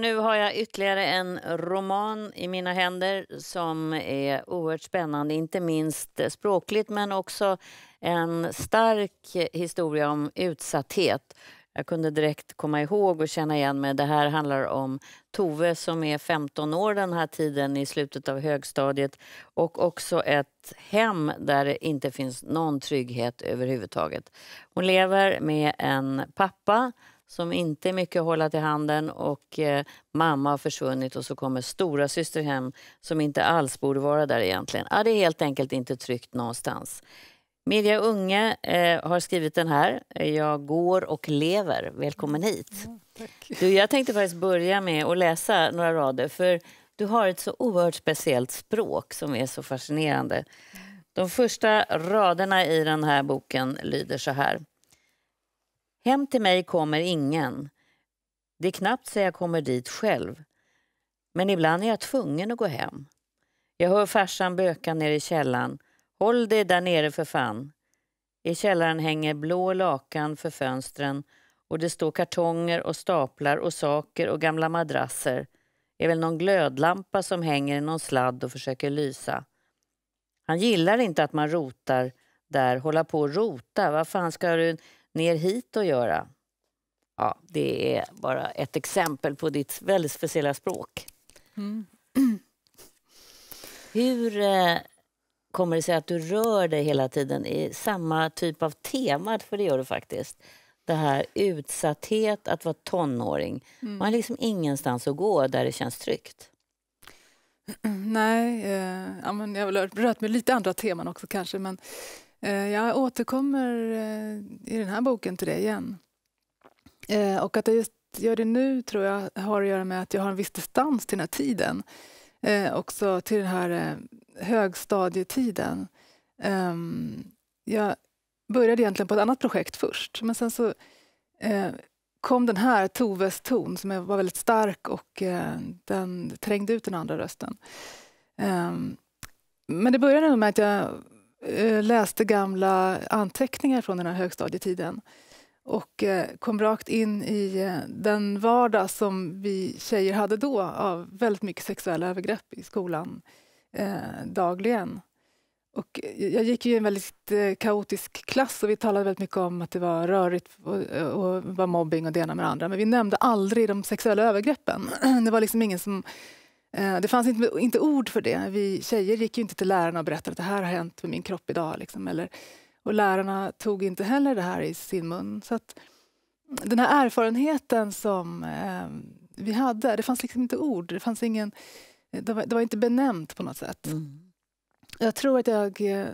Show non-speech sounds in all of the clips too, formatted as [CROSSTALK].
nu har jag ytterligare en roman i mina händer som är oerhört spännande, inte minst språkligt men också en stark historia om utsatthet. Jag kunde direkt komma ihåg och känna igen mig. Det här handlar om Tove som är 15 år den här tiden i slutet av högstadiet och också ett hem där det inte finns någon trygghet överhuvudtaget. Hon lever med en pappa som inte är mycket att hålla till handen och eh, mamma har försvunnit och så kommer stora syster hem som inte alls borde vara där egentligen. Ja, det är helt enkelt inte tryggt någonstans. Mirja Unge eh, har skrivit den här. Eh, jag går och lever. Välkommen mm. hit. Ja, du, jag tänkte faktiskt börja med att läsa några rader för du har ett så oerhört speciellt språk som är så fascinerande. De första raderna i den här boken lyder så här. Hem till mig kommer ingen. Det är knappt så jag kommer dit själv. Men ibland är jag tvungen att gå hem. Jag hör farsan böka ner i källan. Håll dig där nere för fan. I källaren hänger blå lakan för fönstren och det står kartonger och staplar och saker och gamla madrasser. Det är väl någon glödlampa som hänger i någon sladd och försöker lysa. Han gillar inte att man rotar där. Hålla på och rota. Vad fan ska du ner hit och göra. Ja, det är bara ett exempel på ditt väldigt speciella språk. Mm. [CLEARS THROAT] Hur eh, kommer det sig att du rör dig hela tiden i samma typ av tema? För det gör du faktiskt. Det här utsatthet, att vara tonåring. Mm. Man har liksom ingenstans att gå där det känns tryggt. [CLEARS THROAT] Nej, eh, jag har väl rört mig lite andra teman också kanske. Men Eh, jag återkommer eh, i den här boken till det igen. Eh, och att jag just gör det nu tror jag har att göra med att jag har en viss distans till den här tiden. Också till den här högstadietiden. Ehm, jag började egentligen på ett annat projekt först, men sen så kom den här, Toves ton, som var väldigt stark och den trängde ut den andra rösten. Ehm, men det började med att jag Eh, läste gamla anteckningar från den här högstadietiden och eh, kom rakt in i eh, den vardag som vi tjejer hade då av väldigt mycket sexuella övergrepp i skolan eh, dagligen. Och jag gick i en väldigt kaotisk klass och vi talade väldigt mycket om att det var rörigt och, och var mobbing och det ena med det andra. Men vi nämnde aldrig de sexuella övergreppen. [CLEARS THROAT] Det var liksom ingen som Eh, det fanns inte, inte ord för det. Vi tjejer gick inte till lärarna och berättade att det här har hänt med min kropp idag. Liksom, eller, och lärarna tog inte heller det här i sin mun. Så att, den här erfarenheten som eh, vi hade, det fanns liksom inte ord. Det, fanns ingen, eh, det, var, det var inte benämnt på något sätt. Mm. Jag tror att jag eh,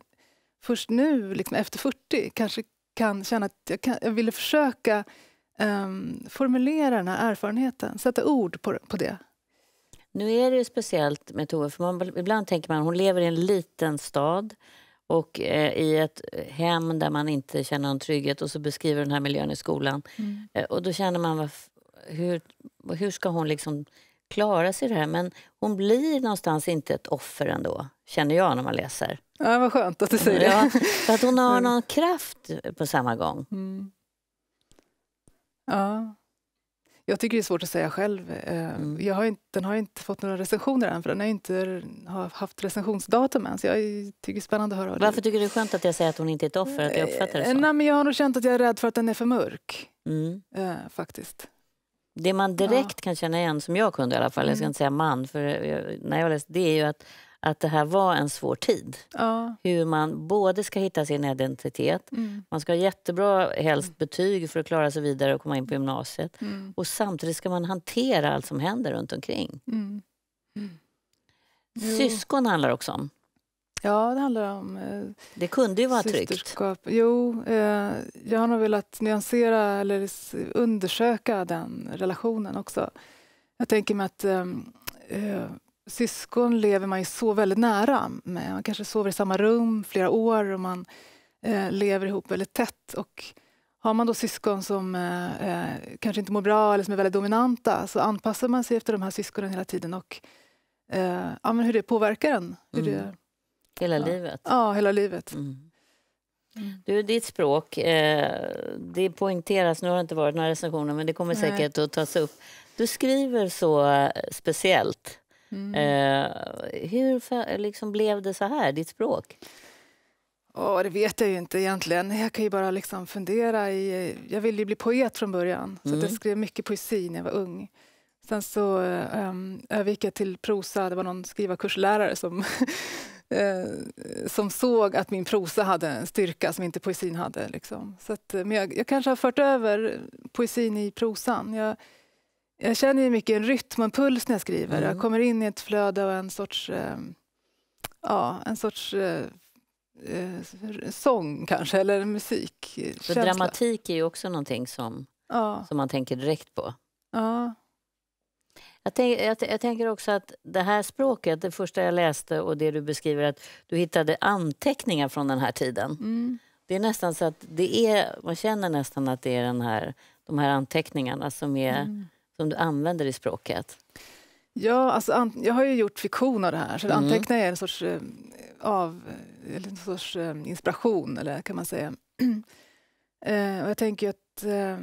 först nu, liksom efter 40, kanske kan känna att jag, kan, jag ville försöka eh, formulera den här erfarenheten, sätta ord på, på det. Nu är det speciellt med Tove, för man, ibland tänker man hon lever i en liten stad och eh, i ett hem där man inte känner någon trygghet och så beskriver den här miljön i skolan. Mm. Eh, och då känner man, vad, hur, hur ska hon liksom klara sig i det här? Men hon blir någonstans inte ett offer ändå, känner jag när man läser. Ja, vad skönt att du säger det. Ja, för att hon har mm. någon kraft på samma gång. Mm. Ja. Jag tycker det är svårt att säga själv. Ehm, jag har inte, den har inte fått några recensioner än, för den har inte haft recensionsdatum än. Så jag tycker det är spännande att höra. Varför tycker du det är skönt att jag säger att hon inte är ett offer? Att jag uppfattar det så? Nej, men jag har nog känt att jag är rädd för att den är för mörk, mm. eh, faktiskt. Det man direkt ja. kan känna igen, som jag kunde i alla fall, jag ska mm. inte säga man, för när jag läste det, är ju att att det här var en svår tid. Ja. Hur man både ska hitta sin identitet, mm. man ska ha jättebra helst betyg för att klara sig vidare och komma in på gymnasiet. Mm. Och samtidigt ska man hantera allt som händer runt omkring. Mm. Syskon handlar också om. Ja, det handlar om eh, Det kunde ju vara systerskap. tryggt. Jo, eh, jag har nog velat nyansera eller undersöka den relationen också. Jag tänker mig att eh, eh syskon lever man ju så väldigt nära med. Man kanske sover i samma rum flera år och man eh, lever ihop väldigt tätt. Och har man då syskon som eh, eh, kanske inte mår bra eller som är väldigt dominanta så anpassar man sig efter de här syskonen hela tiden och eh, ja, hur det påverkar en. Hur mm. det, hela ja. livet? Ja, hela livet. Mm. Mm. Du, ditt språk, eh, det poängteras, nu har det inte varit några recensioner men det kommer Nej. säkert att tas upp. Du skriver så eh, speciellt. Mm. Eh, hur liksom blev det så här, ditt språk? Oh, det vet jag ju inte egentligen. Jag kan ju bara liksom fundera. I, jag ville ju bli poet från början, så mm. jag skrev mycket poesi när jag var ung. Sen så um, övergick jag till prosa. Det var någon skrivarkurslärare som, [LAUGHS] eh, som såg att min prosa hade en styrka som inte poesin hade. Liksom. Så att, eh, men jag, jag, kanske har fört över poesin i prosan. Jag, jag känner ju mycket en rytm och en puls när jag skriver. Mm. Jag kommer in i ett flöde och en sorts, eh, ja, en sorts eh, eh sång kanske, eller musik. För dramatik är ju också någonting som, ja. som man tänker direkt på. Ja. Jag, tänk, jag, jag, tänker också att det här språket, det första jag läste och det du beskriver att du hittade anteckningar från den här tiden. Mm. Det är nästan så att det är, man känner nästan att det är den här, de här anteckningarna som är mm som du använder i språket? Ja, alltså, jag har ju gjort fiktion av det här, så mm. anteckningar är en sorts, eh, av, eller en sorts eh, inspiration, eller kan man säga. [CLEARS THROAT] eh, och jag tänker att... Eh,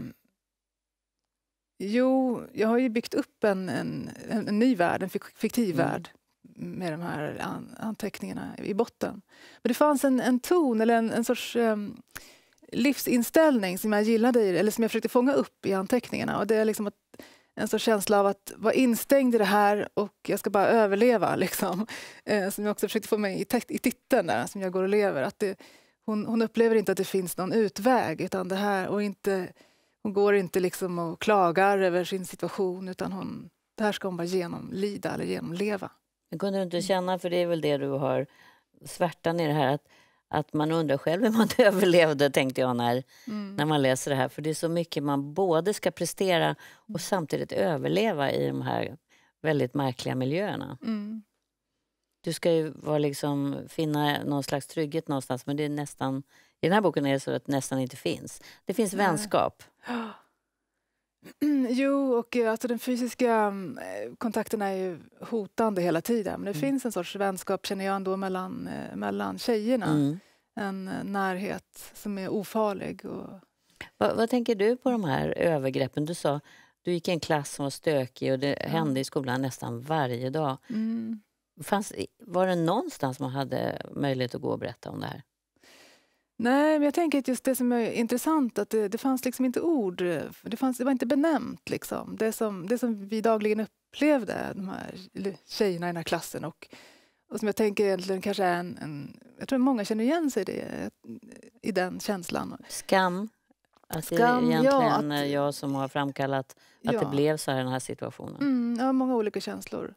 jo, jag har ju byggt upp en, en, en, en ny värld, en fiktiv mm. värld med de här an, anteckningarna i botten. Men det fanns en, en ton, eller en, en sorts... Eh, livsinställning som jag gillade, eller som jag försökte fånga upp i anteckningarna. Och det är liksom att en sorts känsla av att vara instängd i det här och jag ska bara överleva. [LAUGHS] Liksom. Eh, som jag också försökte få med i, i titeln, där, som jag går och lever. Att det, hon, hon, upplever inte att det finns någon utväg. Utan det här, och inte, hon går inte liksom och klagar över sin situation utan hon, det här ska hon bara genomlida eller genomleva. Men kunde du inte mm. känna, för det är väl det du har, svärtan i det här, att att man undrar själv hur man [LAUGHS] överlevde, tänkte jag när, mm. när man läser det här. För det är så mycket man både ska prestera och mm. samtidigt överleva i de här väldigt märkliga miljöerna. Mm. Du ska ju vara liksom, finna någon slags trygghet någonstans men det är nästan, i den här boken är det så att det nästan inte finns. Det finns vänskap. Mm. [GASPS] [GASPS] [CLEARS THROAT] Jo, och eh, alltså den fysiska mm, eh, kontakten är ju hotande hela tiden. Men det mm. finns en sorts vänskap, känner jag ändå, mellan, eh, mellan tjejerna. Mm. En närhet som är ofarlig. Och... Va, vad tänker du på de här övergreppen? Du sa du gick i en klass som var stökig och det mm. hände i skolan nästan varje dag. Mm. Fanns, var det någonstans man hade möjlighet att gå och berätta om det här? Nej, men jag tänker att just det som är intressant att det, det fanns liksom inte ord. Det, fanns, det var inte benämnt. Liksom. Det, som, det som vi dagligen upplevde, de här tjejerna i den här klassen och, och som jag tänker egentligen kanske är en, en Jag tror många känner igen sig i, det, i den känslan. Skam. Alltså, det är egentligen ja, att, jag som har framkallat att ja. det blev så här, den här situationen. Mm, ja, många olika känslor.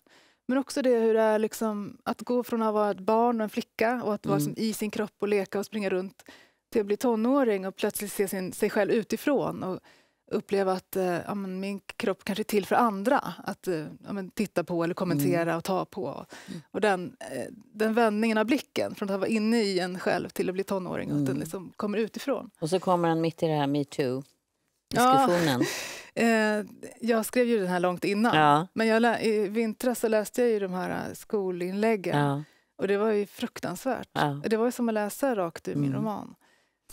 Men också det hur det är liksom, att gå från att vara ett barn och en flicka och att vara mm. i sin kropp och leka och springa runt till att bli tonåring och plötsligt se sin, sig själv utifrån och uppleva att eh, ja, min kropp kanske är till för andra att eh, ja, titta på eller kommentera mm. och ta på. Mm. Och den, eh, den vändningen av blicken från att vara inne i en själv till att bli tonåring, mm. att den mm. liksom kommer utifrån. Och så kommer han mitt i det här metoo diskussionen? Ja, eh, jag skrev ju den här långt innan, ja. men jag i vintras så läste jag ju de här eh, skolinläggen ja. och det var ju fruktansvärt. Det var ju som att läsa rakt ur min mm. roman.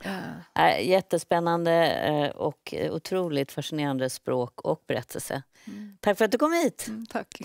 Ja. Eh. Äh, jättespännande eh, och otroligt fascinerande språk och berättelse. Mm. Tack för att du kom hit. Mm, tack.